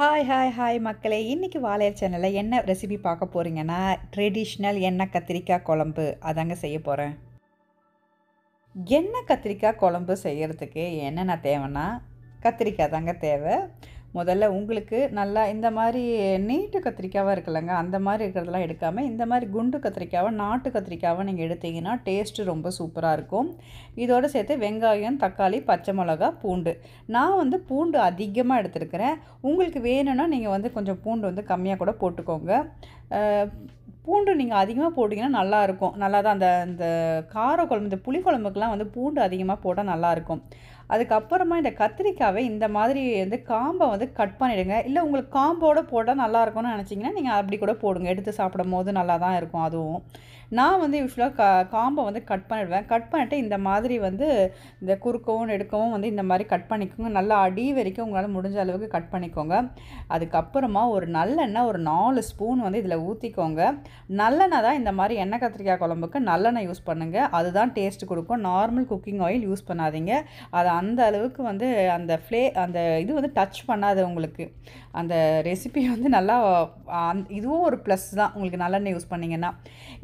hi hi hi மக்களே இன்றைக்கி வாழையர் சேனலில் என்ன ரெசிபி பார்க்க போகிறீங்கன்னா ட்ரெடிஷ்னல் எண்ணெய் கத்திரிக்காய் குழம்பு அதாங்க செய்ய போகிறேன் எண்ணெய் கத்திரிக்காய் குழம்பு செய்கிறதுக்கு என்னென்ன தேவைன்னா கத்திரிக்காய் தாங்க தேவை முதல்ல உங்களுக்கு நல்லா இந்த மாதிரி நீட்டு கத்திரிக்காவாக இருக்குல்லங்க அந்த மாதிரி இருக்கிறதெல்லாம் எடுக்காமல் இந்த மாதிரி குண்டு கத்திரிக்காவை நாட்டு கத்திரிக்காவை நீங்கள் எடுத்தீங்கன்னா டேஸ்ட்டு ரொம்ப சூப்பராக இருக்கும் இதோடு சேர்த்து வெங்காயம் தக்காளி பச்சை மிளகா பூண்டு நான் வந்து பூண்டு அதிகமாக எடுத்துருக்கிறேன் உங்களுக்கு வேணும்னா நீங்கள் வந்து கொஞ்சம் பூண்டு வந்து கம்மியாக கூட போட்டுக்கோங்க பூண்டு நீங்கள் அதிகமாக போட்டிங்கன்னா நல்லாயிருக்கும் நல்லா தான் அந்த அந்த கார குழம்பு இந்த புளி குழம்புக்கெலாம் வந்து பூண்டு அதிகமாக போட்டால் நல்லாயிருக்கும் அதுக்கப்புறமா இந்த கத்திரிக்காவை இந்த மாதிரி வந்து காம்பை வந்து கட் பண்ணிவிடுங்க இல்லை உங்களுக்கு காம்போடு போட்டால் நல்லாயிருக்கும்னு நினச்சிங்கன்னா நீங்கள் அப்படி கூட போடுங்க எடுத்து சாப்பிடும் போது நல்லா தான் இருக்கும் அதுவும் நான் வந்து யூஸ்வலாக கா காம்பை வந்து கட் பண்ணிடுவேன் கட் பண்ணிட்டு இந்த மாதிரி வந்து இந்த குறுக்கவும் எடுக்கவும் வந்து இந்த மாதிரி கட் பண்ணிக்கோங்க நல்லா அடி வரைக்கும் உங்களால் முடிஞ்ச அளவுக்கு கட் பண்ணிக்கோங்க அதுக்கப்புறமா ஒரு நல்லெண்ணெய் ஒரு நாலு ஸ்பூன் வந்து இதில் ஊற்றிக்கோங்க நல்லெண்ணெய் தான் இந்த மாதிரி எண்ணெய் கத்திரிக்காய் குழம்புக்கு நல்லெண்ணெய் யூஸ் பண்ணுங்கள் அதுதான் டேஸ்ட் கொடுக்கும் நார்மல் குக்கிங் ஆயில் யூஸ் பண்ணாதீங்க அது அந்த அளவுக்கு வந்து அந்த ஃப்ளே அந்த இது வந்து டச் பண்ணாது உங்களுக்கு அந்த ரெசிபி வந்து நல்லா இதுவும் ஒரு ப்ளஸ் தான் உங்களுக்கு நல்லெண்ணெய் யூஸ் பண்ணிங்கன்னா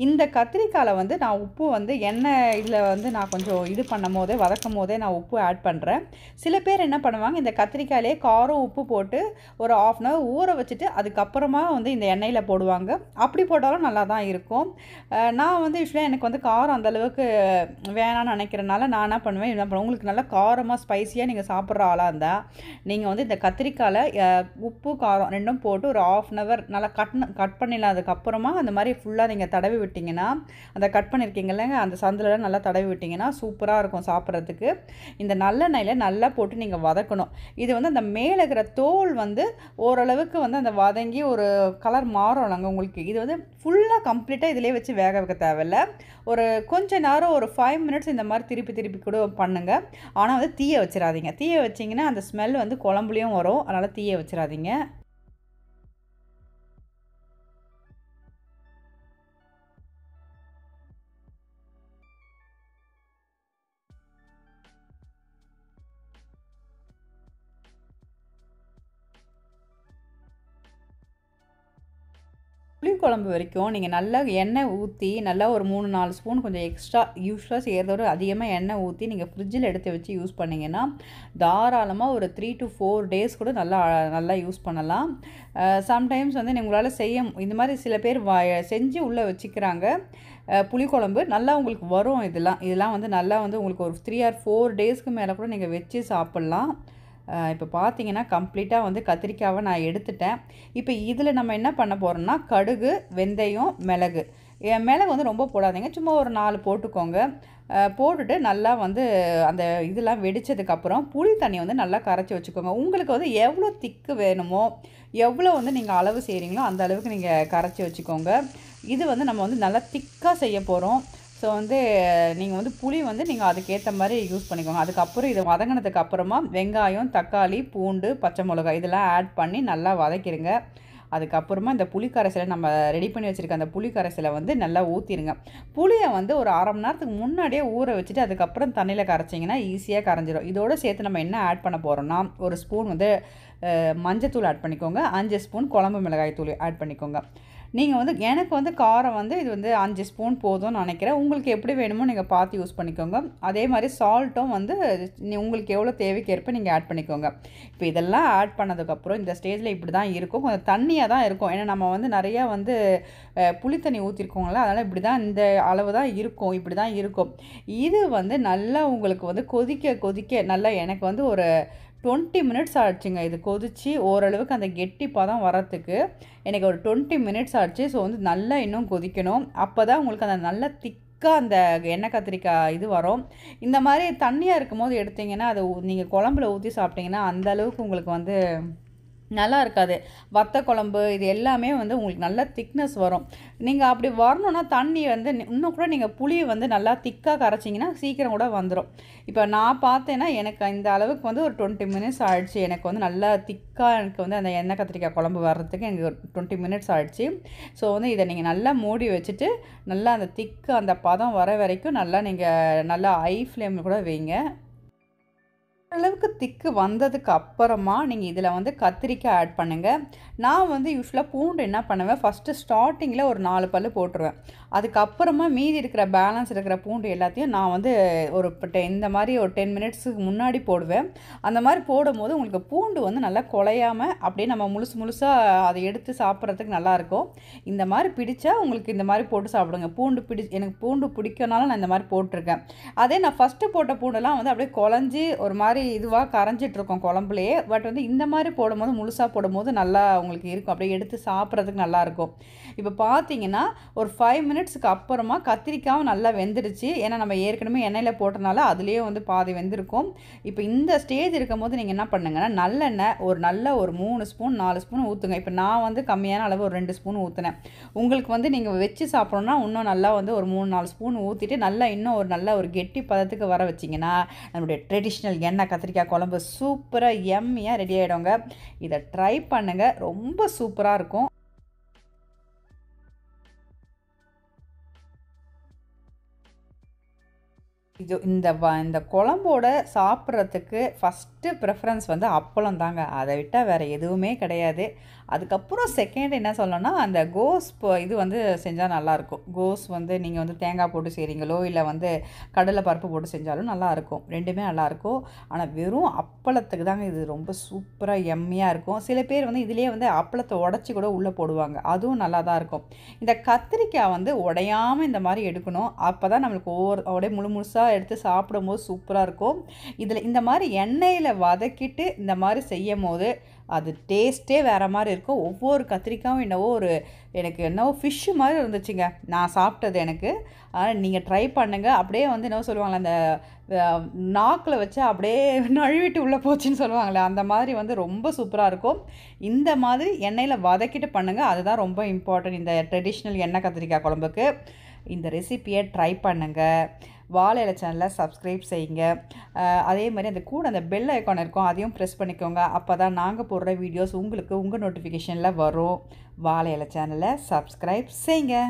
இந்த கத்திரிக்காயில் வந்து நான் உப்பு வந்து எண்ணெய் இதில் வந்து நான் கொஞ்சம் இது பண்ணும் போதே வதக்கும் போதே நான் உப்பு ஆட் பண்ணுறேன் சில பேர் என்ன பண்ணுவாங்க இந்த கத்திரிக்காயிலே காரம் உப்பு போட்டு ஒரு ஆஃப் அன் ஹவர் ஊற வச்சுட்டு அதுக்கப்புறமா வந்து இந்த எண்ணெயில் போடுவாங்க அப்படி போட்டாலும் நல்லா தான் இருக்கும் நான் வந்து யூஸ்வலாக எனக்கு வந்து காரம் அந்தளவுக்கு வேணாம்னு நினைக்கிறனால நான் என்ன பண்ணுவேன் என்ன பண்ணுவேன் உங்களுக்கு நல்லா காரமாக ஸ்பைஸியாக நீங்கள் சாப்பிட்ற ஆளாக இருந்தால் நீங்கள் வந்து இந்த கத்திரிக்காயில் உப்பு காரம் ரெண்டும் போட்டு ஒரு ஆஃப் அன் ஹவர் நல்லா கட் கட் பண்ணிடலாம் அதுக்கப்புறமா அந்த மாதிரி ஃபுல்லாக நீங்கள் தடவி விட்டிங்கன்னா அந்த கட் பண்ணியிருக்கீங்கல்லங்க அந்த சந்திலெலாம் நல்லா தடவி விட்டிங்கன்னா சூப்பராக இருக்கும் சாப்பிட்றதுக்கு இந்த நல்லெண்ணெயில் நல்லா போட்டு நீங்கள் வதக்கணும் இது வந்து அந்த மேலே இருக்கிற தோல் வந்து ஓரளவுக்கு வந்து அந்த வதங்கி ஒரு கலர் மாறும் நாங்கள் உங்களுக்கு இது வந்து ஃபுல்லாக கம்ப்ளீட்டாக இதிலே வச்சு வேக வைக்க தேவையில்ல ஒரு கொஞ்ச நேரம் ஒரு ஃபைவ் மினிட்ஸ் இந்த மாதிரி திருப்பி திருப்பி கூட பண்ணுங்கள் ஆனால் வந்து தீயை வச்சிடாதீங்க தீயை வச்சிங்கன்னா அந்த ஸ்மெல் வந்து குழம்புலையும் வரும் அதனால் தீயை வச்சிடாதீங்க மீன் குழம்பு வரைக்கும் நீங்கள் நல்லா எண்ணெய் ஊற்றி நல்லா ஒரு மூணு நாலு ஸ்பூன் கொஞ்சம் எக்ஸ்ட்ரா யூஸ்ஃபுல்லாக செய்கிறதோட அதிகமாக எண்ணெய் ஊற்றி நீங்கள் ஃப்ரிட்ஜில் எடுத்து வச்சு யூஸ் பண்ணிங்கன்னா தாராளமாக ஒரு த்ரீ டு ஃபோர் டேஸ் கூட நல்லா நல்லா யூஸ் பண்ணலாம் சம்டைம்ஸ் வந்து உங்களால் செய்ய இந்த மாதிரி சில பேர் செஞ்சு உள்ளே வச்சுக்கிறாங்க புளிக்குழம்பு நல்லா உங்களுக்கு வரும் இதெல்லாம் இதெல்லாம் வந்து நல்லா வந்து உங்களுக்கு ஒரு த்ரீ ஆர் ஃபோர் டேஸ்க்கு மேலே கூட நீங்கள் வச்சு சாப்பிட்லாம் இப்போ பார்த்தீங்கன்னா கம்ப்ளீட்டாக வந்து கத்திரிக்காவை நான் எடுத்துட்டேன் இப்போ இதில் நம்ம என்ன பண்ண போகிறோம்னா கடுகு வெந்தயம் மிளகு மிளகு வந்து ரொம்ப போடாதீங்க சும்மா ஒரு நாலு போட்டுக்கோங்க போட்டுட்டு நல்லா வந்து அந்த இதெல்லாம் வெடித்ததுக்கப்புறம் புளி தண்ணியை வந்து நல்லா கரைச்சி வச்சுக்கோங்க உங்களுக்கு வந்து எவ்வளோ திக்கு வேணுமோ எவ்வளோ வந்து நீங்கள் அளவு செய்கிறீங்களோ அந்த அளவுக்கு நீங்கள் கரைச்சி வச்சுக்கோங்க இது வந்து நம்ம வந்து நல்லா திக்காக செய்ய போகிறோம் ஸோ வந்து நீங்கள் வந்து புளி வந்து நீங்கள் அதுக்கேற்ற மாதிரி யூஸ் பண்ணிக்கோங்க அதுக்கப்புறம் இது வதங்கினதுக்கு அப்புறமா வெங்காயம் தக்காளி பூண்டு பச்சை மிளகாய் இதெல்லாம் ஆட் பண்ணி நல்லா வதக்கிடுங்க அதுக்கப்புறமா இந்த புளி கரைசலை நம்ம ரெடி பண்ணி வச்சுருக்க அந்த புளி கரைசலை வந்து நல்லா ஊற்றிடுங்க புளியை வந்து ஒரு அரை மணி நேரத்துக்கு முன்னாடியே ஊற வச்சுட்டு அதுக்கப்புறம் தண்ணியில் கரைச்சிங்கன்னா ஈஸியாக கரைஞ்சிரும் இதோடு சேர்த்து நம்ம என்ன ஆட் பண்ண போகிறோம்னா ஒரு ஸ்பூன் வந்து மஞ்சத்தூள் ஆட் பண்ணிக்கோங்க அஞ்சு ஸ்பூன் குழம்பு மிளகாய் தூள் ஆட் பண்ணிக்கோங்க நீங்கள் வந்து எனக்கு வந்து காரம் வந்து இது வந்து அஞ்சு ஸ்பூன் போதும்னு நினைக்கிறேன் உங்களுக்கு எப்படி வேணுமோ நீங்கள் பார்த்து யூஸ் பண்ணிக்கோங்க அதே மாதிரி சால்ட்டும் வந்து உங்களுக்கு எவ்வளோ தேவைக்கேற்ப நீங்கள் ஆட் பண்ணிக்கோங்க இப்போ இதெல்லாம் ஆட் பண்ணதுக்கப்புறம் இந்த ஸ்டேஜில் இப்படி தான் இருக்கும் கொஞ்சம் தண்ணியாக தான் இருக்கும் ஏன்னா நம்ம வந்து நிறையா வந்து புளி தண்ணி ஊற்றிருக்கோங்களா அதனால் இப்படி தான் இந்த அளவு தான் இருக்கும் இப்படி தான் இருக்கும் இது வந்து நல்லா உங்களுக்கு வந்து கொதிக்க கொதிக்க நல்லா எனக்கு வந்து ஒரு டுவெண்ட்டி மினிட்ஸ் ஆச்சுங்க இது கொதித்து ஓரளவுக்கு அந்த கெட்டிப்பாக தான் வரத்துக்கு எனக்கு ஒரு டுவெண்ட்டி மினிட்ஸ் ஆச்சு ஸோ வந்து நல்லா இன்னும் கொதிக்கணும் அப்போ தான் உங்களுக்கு அந்த நல்ல திக் திக்காக அந்த எண்ணெய் கத்திரிக்காய் இது வரும் இந்த மாதிரி தண்ணியாக இருக்கும் போது எடுத்திங்கன்னா அதை நீங்கள் குழம்புல ஊற்றி சாப்பிட்டிங்கன்னா அந்த அளவுக்கு உங்களுக்கு வந்து நல்லா இருக்காது வத்த குழம்பு இது எல்லாமே வந்து உங்களுக்கு நல்லா திக்னஸ் வரும் நீங்கள் அப்படி வரணுன்னா தண்ணி வந்து இன்னும் கூட நீங்கள் புளியை வந்து நல்லா திக்காக கரைச்சிங்கன்னா சீக்கிரம் கூட வந்துடும் இப்போ நான் பார்த்தேன்னா எனக்கு இந்த அளவுக்கு வந்து ஒரு டுவெண்ட்டி மினிட்ஸ் ஆகிடுச்சு எனக்கு வந்து நல்லா திக்காக எனக்கு வந்து அந்த எண்ணெய் கத்திரிக்காய் குழம்பு வர்றதுக்கு எனக்கு ஒரு டுவெண்ட்டி மினிட்ஸ் ஆகிடுச்சு ஸோ வந்து இதை நீங்கள் நல்லா மூடி வச்சுட்டு நல்லா அந்த திக்கு அந்த பதம் வர வரைக்கும் நல்லா நீங்கள் நல்லா ஐ ஃப்ளேமில் கூட வைங்க அளவுக்கு திக்கு வந்ததுக்கு அப்புறமா நீங்கள் இதில் வந்து கத்திரிக்காய் ஆட் பண்ணுங்கள் நான் வந்து யூஸ்வலாக பூண்டு என்ன பண்ணுவேன் ஃபஸ்ட்டு ஸ்டார்டிங்கில் ஒரு நாலு பல் போட்டுருவேன் அதுக்கப்புறமா மீதி இருக்கிற பேலன்ஸ் இருக்கிற பூண்டு எல்லாத்தையும் நான் வந்து ஒரு இந்த மாதிரி ஒரு டென் மினிட்ஸுக்கு முன்னாடி போடுவேன் அந்த மாதிரி போடும் போது உங்களுக்கு பூண்டு வந்து நல்லா குலையாமல் அப்படியே நம்ம முழுசு முழுசாக அதை எடுத்து சாப்பிட்றதுக்கு நல்லாயிருக்கும் இந்த மாதிரி பிடிச்சா உங்களுக்கு இந்த மாதிரி போட்டு சாப்பிடுங்க பூண்டு பிடி எனக்கு பூண்டு பிடிக்கனாலும் நான் இந்த மாதிரி போட்டிருக்கேன் அதே நான் ஃபஸ்ட்டு போட்ட பூண்டெல்லாம் வந்து அப்படியே குழஞ்சி ஒரு மாதிரி மாதிரி இதுவாக கரைஞ்சிட்ருக்கோம் குழம்புலையே பட் வந்து இந்த மாதிரி போடும்போது முழுசாக போடும்போது நல்லா உங்களுக்கு இருக்கும் அப்படியே எடுத்து சாப்பிட்றதுக்கு நல்லாயிருக்கும் இப்போ பார்த்தீங்கன்னா ஒரு ஃபைவ் மினிட்ஸுக்கு அப்புறமா கத்திரிக்காயும் நல்லா வெந்துருச்சு ஏன்னா நம்ம ஏற்கனவே எண்ணெயில் போட்டனால அதுலேயே வந்து பாதி வெந்திருக்கும் இப்போ இந்த ஸ்டேஜ் இருக்கும் போது நீங்கள் என்ன பண்ணுங்கன்னா நல்லெண்ணெய் ஒரு நல்ல ஒரு மூணு ஸ்பூன் நாலு ஸ்பூன் ஊற்றுங்க இப்போ நான் வந்து கம்மியான அளவு ஒரு ரெண்டு ஸ்பூன் ஊற்றுனேன் உங்களுக்கு வந்து நீங்கள் வச்சு சாப்பிட்றோன்னா இன்னும் நல்லா வந்து ஒரு மூணு நாலு ஸ்பூன் ஊற்றிட்டு நல்லா இன்னும் ஒரு நல்ல ஒரு கெட்டி பதத்துக்கு வர வச்சிங்கன்னா நம்மளுடைய ட்ரெடிஷ்னல் எண்ணெய் வெங்காய கத்திரிக்காய் குழம்பு சூப்பராக எம்மியாக ரெடி ஆகிடுங்க இதை ட்ரை பண்ணுங்கள் ரொம்ப சூப்பராக இருக்கும் இது இந்த வ இந்த குழம்போட சாப்பிட்றதுக்கு ஃபஸ்ட்டு ப்ரிஃபரன்ஸ் வந்து அப்பளம் தாங்க அதை விட்டால் வேறு எதுவுமே கிடையாது அதுக்கப்புறம் செகண்ட் என்ன சொல்லணும்னா அந்த கோஸ் இப்போ இது வந்து செஞ்சால் நல்லாயிருக்கும் கோஸ் வந்து நீங்கள் வந்து தேங்காய் போட்டு செய்கிறீங்களோ இல்லை வந்து கடலை பருப்பு போட்டு செஞ்சாலும் நல்லாயிருக்கும் ரெண்டுமே நல்லாயிருக்கும் ஆனால் வெறும் அப்பளத்துக்கு தாங்க இது ரொம்ப சூப்பராக எம்மையாக இருக்கும் சில பேர் வந்து இதிலே வந்து அப்பளத்தை உடச்சி கூட உள்ளே போடுவாங்க அதுவும் நல்லா தான் இருக்கும் இந்த கத்திரிக்காய் வந்து உடையாமல் இந்த மாதிரி எடுக்கணும் அப்போ தான் நம்மளுக்கு ஒவ்வொரு அப்படியே முழு முழுசாக சூடாக எடுத்து சாப்பிடும்போது சூப்பராக இருக்கும் இதில் இந்த மாதிரி எண்ணெயில் வதக்கிட்டு இந்த மாதிரி செய்யும் போது அது டேஸ்ட்டே வேறு மாதிரி இருக்கும் ஒவ்வொரு கத்திரிக்காயும் என்னவோ ஒரு எனக்கு என்னவோ ஃபிஷ்ஷு மாதிரி இருந்துச்சுங்க நான் சாப்பிட்டது எனக்கு ஆனால் நீங்கள் ட்ரை பண்ணுங்கள் அப்படியே வந்து என்ன சொல்லுவாங்களே அந்த நாக்கில் வச்சு அப்படியே நழுவிட்டு உள்ளே போச்சுன்னு சொல்லுவாங்களே அந்த மாதிரி வந்து ரொம்ப சூப்பராக இருக்கும் இந்த மாதிரி எண்ணெயில் வதக்கிட்டு பண்ணுங்கள் அதுதான் ரொம்ப இம்பார்ட்டன்ட் இந்த ட்ரெடிஷ்னல் எண்ணெய் கத்திரிக்காய் குழம்புக்கு இந்த ரெசிப்பியை ட்ரை பண்ணுங்கள் வாழை இலை சேனலை சப்ஸ்கிரைப் செய்யுங்க அதே மாதிரி அந்த கூட அந்த பெல் ஐக்கான் இருக்கும் அதையும் ப்ரெஸ் பண்ணிக்கோங்க அப்போ தான் நாங்கள் போடுற வீடியோஸ் உங்களுக்கு உங்கள் நோட்டிஃபிகேஷனில் வரும் வாழை இலை சேனலை சப்ஸ்கிரைப் செய்யுங்க